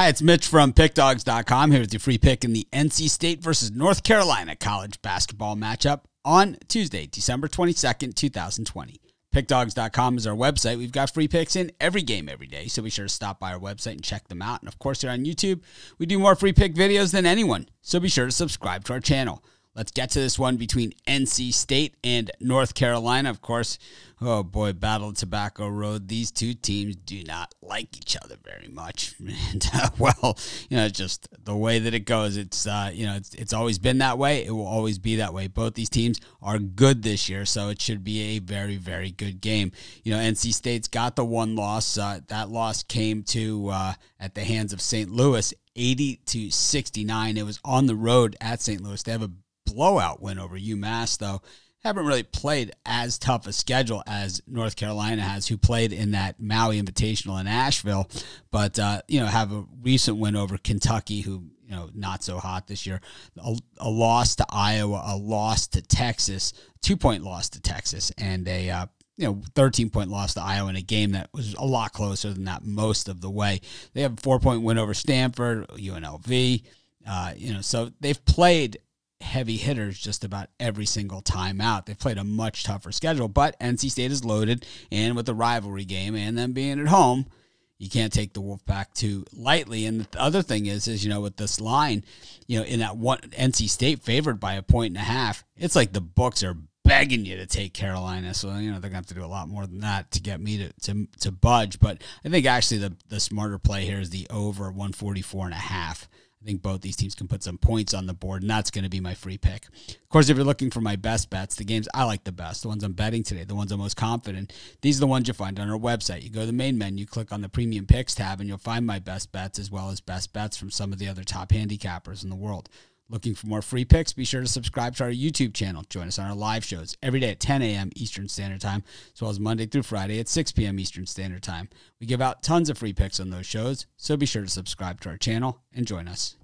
Hi, it's Mitch from PickDogs.com here with your free pick in the NC State versus North Carolina college basketball matchup on Tuesday, December 22nd, 2020. PickDogs.com is our website. We've got free picks in every game every day, so be sure to stop by our website and check them out. And of course, here on YouTube, we do more free pick videos than anyone, so be sure to subscribe to our channel. Let's get to this one between NC State and North Carolina. Of course, oh boy, Battle Tobacco Road. These two teams do not like each other very much. And uh, well, you know, just the way that it goes. It's uh, you know, it's it's always been that way. It will always be that way. Both these teams are good this year, so it should be a very very good game. You know, NC State's got the one loss. Uh, that loss came to uh, at the hands of St. Louis, 80 to 69. It was on the road at St. Louis. They have a blowout win over UMass, though. Haven't really played as tough a schedule as North Carolina has, who played in that Maui Invitational in Asheville, but uh, you know have a recent win over Kentucky, who you know not so hot this year. A, a loss to Iowa, a loss to Texas, two point loss to Texas, and a uh, you know 13 point loss to Iowa in a game that was a lot closer than that most of the way. They have a four point win over Stanford, UNLV. Uh, you know, so they've played heavy hitters just about every single time out. They've played a much tougher schedule, but NC State is loaded, and with the rivalry game and them being at home, you can't take the Wolfpack too lightly. And the other thing is, is you know, with this line, you know, in that one NC State favored by a point and a half, it's like the books are begging you to take Carolina. So you know they're gonna have to do a lot more than that to get me to to, to budge. But I think actually the the smarter play here is the over 144 and a half. I think both these teams can put some points on the board, and that's going to be my free pick. Of course, if you're looking for my best bets, the games I like the best, the ones I'm betting today, the ones I'm most confident, these are the ones you find on our website. You go to the main menu, click on the premium picks tab, and you'll find my best bets as well as best bets from some of the other top handicappers in the world. Looking for more free picks? Be sure to subscribe to our YouTube channel. Join us on our live shows every day at 10 a.m. Eastern Standard Time, as well as Monday through Friday at 6 p.m. Eastern Standard Time. We give out tons of free picks on those shows, so be sure to subscribe to our channel and join us.